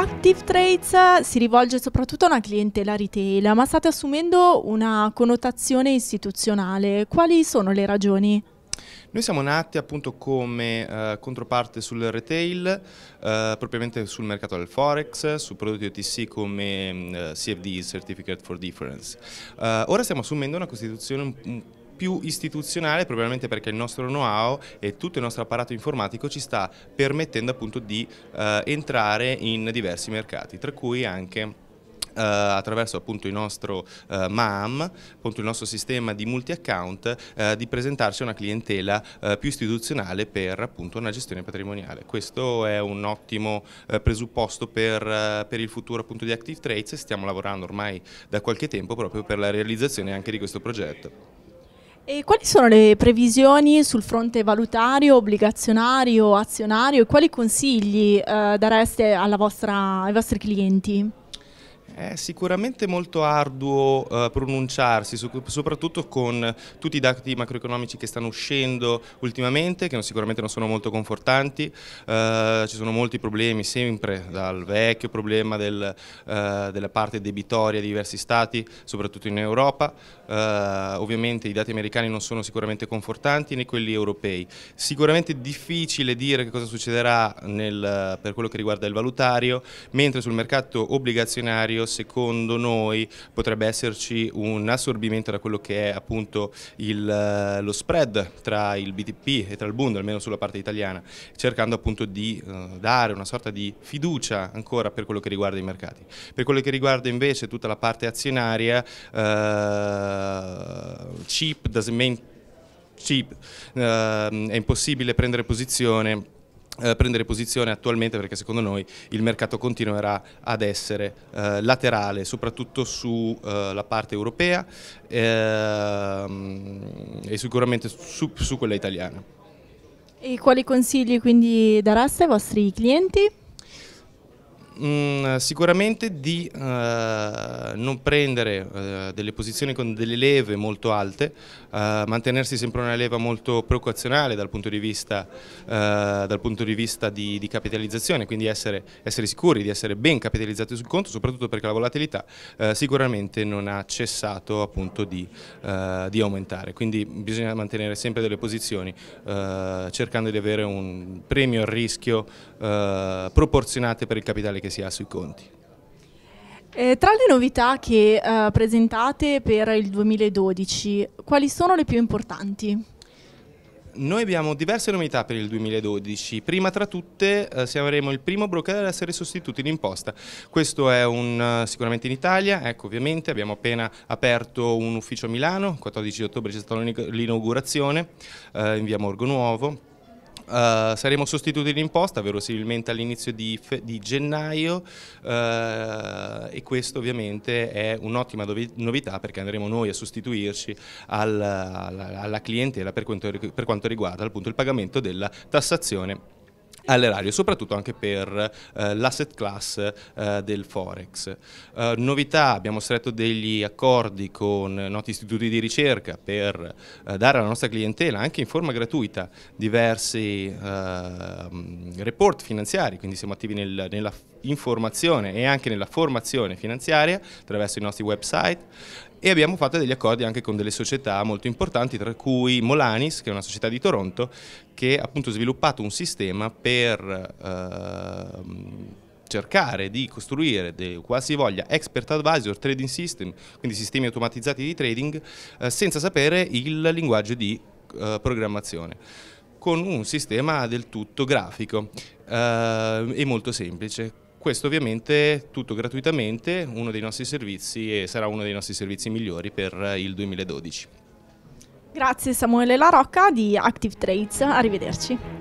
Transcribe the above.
Active Trades eh, si rivolge soprattutto a una clientela retail, ma state assumendo una connotazione istituzionale. Quali sono le ragioni? Noi siamo nati appunto come eh, controparte sul retail, eh, propriamente sul mercato del forex, su prodotti OTC come mm, eh, CFD, Certificate for Difference. Eh, ora stiamo assumendo una costituzione un, un più istituzionale probabilmente perché il nostro know-how e tutto il nostro apparato informatico ci sta permettendo appunto di eh, entrare in diversi mercati, tra cui anche eh, attraverso appunto il nostro uh, eh, MAM, appunto il nostro sistema di multi-account, uh, di presentarci a una clientela più istituzionale per appunto una gestione patrimoniale. Questo è un ottimo presupposto per, per, il futuro appunto di Active Trades e stiamo lavorando ormai da qualche tempo proprio per la realizzazione anche di questo progetto. E quali sono le previsioni sul fronte valutario, obbligazionario, azionario e quali consigli eh, dareste vostra, ai vostri clienti? È sicuramente molto arduo eh, pronunciarsi, su, soprattutto con tutti i dati macroeconomici che stanno uscendo ultimamente, che non, sicuramente non sono molto confortanti. Eh, ci sono molti problemi, sempre dal vecchio problema del, eh, della parte debitoria di diversi stati, soprattutto in Europa. Eh, ovviamente i dati americani non sono sicuramente confortanti né quelli europei. Sicuramente difficile dire che cosa succederà nel, per quello che riguarda il valutario, mentre sul mercato obbligazionario secondo noi potrebbe esserci un assorbimento da quello che è appunto il, eh, lo spread tra il BTP e tra il Bund, almeno sulla parte italiana, cercando appunto di eh, dare una sorta di fiducia ancora per quello che riguarda i mercati. Per quello che riguarda invece tutta la parte azionaria, eh, cheap cheap, eh, è impossibile prendere posizione eh, prendere posizione attualmente perché secondo noi il mercato continuerà ad essere eh, laterale soprattutto sulla eh, parte europea ehm, e sicuramente su, su quella italiana. E quali consigli quindi dareste ai vostri clienti? mh, mm, sicuramente di uh, non prendere uh, delle posizioni con delle leve molto alte, uh, mantenersi sempre una leva molto preoccupazionale dal punto di vista, dal punto di, vista di, di capitalizzazione, quindi essere, essere, sicuri di essere ben capitalizzati sul conto, soprattutto perché la volatilità sicuramente non ha cessato appunto di, di, aumentare, quindi bisogna mantenere sempre delle posizioni cercando di avere un premio al rischio eh, proporzionate per il capitale che si ha sui conti. Eh, tra le novità che eh, presentate per il 2012, quali sono le più importanti? Noi abbiamo diverse novità per il 2012, prima tra tutte eh, saremo il primo broker ad essere sostituito in imposta, questo è un, eh, sicuramente in Italia, ecco ovviamente abbiamo appena aperto un ufficio a Milano, il 14 ottobre c'è stata l'inaugurazione eh, in via Morgo Nuovo, Uh, saremo sostituti in imposta verosimilmente all'inizio di, di, gennaio uh, e questo ovviamente è un'ottima novità perché andremo noi a sostituirci al, alla, alla, clientela per quanto, per quanto riguarda appunto, il pagamento della tassazione all'erario, soprattutto anche per eh, l'asset class eh, del Forex. Eh, novità, abbiamo stretto degli accordi con noti istituti di ricerca per eh, dare alla nostra clientela, anche in forma gratuita, diversi ehm, report finanziari, quindi siamo attivi nel, nella informazione e anche nella formazione finanziaria attraverso i nostri website e abbiamo fatto degli accordi anche con delle società molto importanti tra cui Molanis che è una società di Toronto che ha appunto sviluppato un sistema per eh, cercare di costruire dei qualsivoglia expert advisor trading system, quindi sistemi automatizzati di trading, eh, senza sapere il linguaggio di eh, programmazione con un sistema del tutto grafico eh, e molto semplice questo ovviamente tutto gratuitamente, uno dei nostri servizi e sarà uno dei nostri servizi migliori per il 2012. Grazie Samuele Larocca di Active Trades, arrivederci.